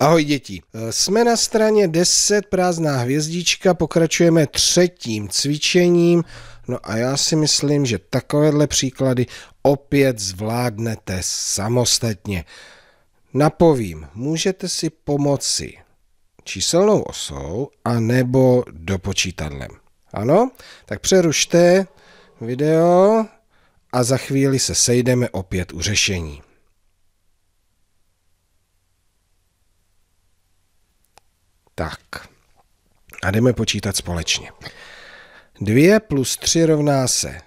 Ahoj děti. Eh, jsme na straně 10, prázdná hvězdička, pokračujeme třetím cvičením. No a já si myslím, že takovéhle příklady opět zvládnete samostatně. Napovím, můžete si pomoci číselnou osou a nebo dopočítadlem. Ano? Tak přerušte video a za chvíli se sejdeme opět u řešení. Tak. A jdeme počítat společně. 2 plus 3 rovná se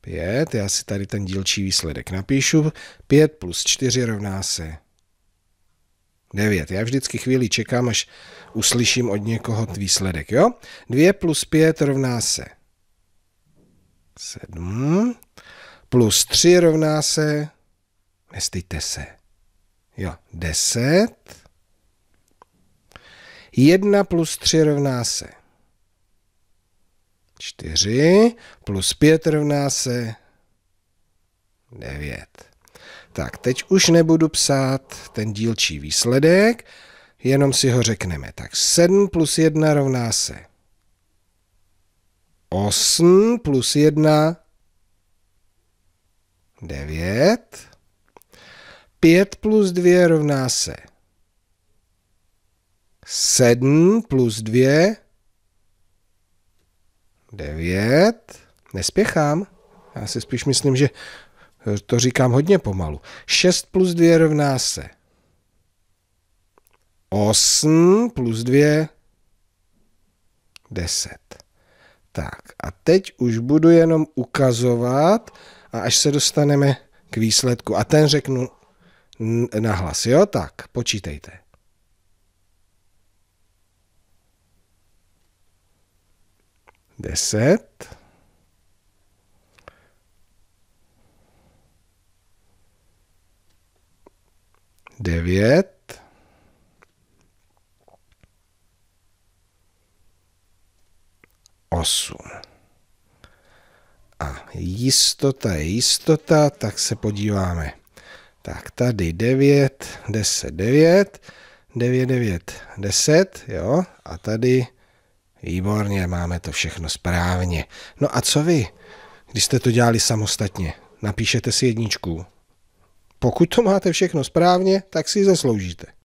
5. Já si tady ten dílčí výsledek napíšu. 5 plus 4 rovná se 9. Já vždycky chvíli čekám, až uslyším od někoho výsledek. Jo? 2 plus 5 rovná se 7. Plus 3 rovná se... Nestejte se. Jo, 10 1 plus 3 rovná se 4, plus 5 rovná se 9. Tak, teď už nebudu psát ten dílčí výsledek, jenom si ho řekneme. Tak 7 plus 1 rovná se 8 plus 1 9. 5 plus 2 rovná se 7 plus 2, 9. Nespěchám. Já si spíš myslím, že to říkám hodně pomalu. 6 plus 2 rovná se 8 plus 2, 10. Tak a teď už budu jenom ukazovat a až se dostaneme k výsledku. A ten řeknu nahlas, jo? Tak, počítejte. 10. Devět. Osm. A jistota je jistota, tak se podíváme. Tak tady devět deset devět devět devět deset jo, a tady Výborně, máme to všechno správně. No a co vy, když jste to dělali samostatně? Napíšete si jedničku. Pokud to máte všechno správně, tak si ji zasloužíte.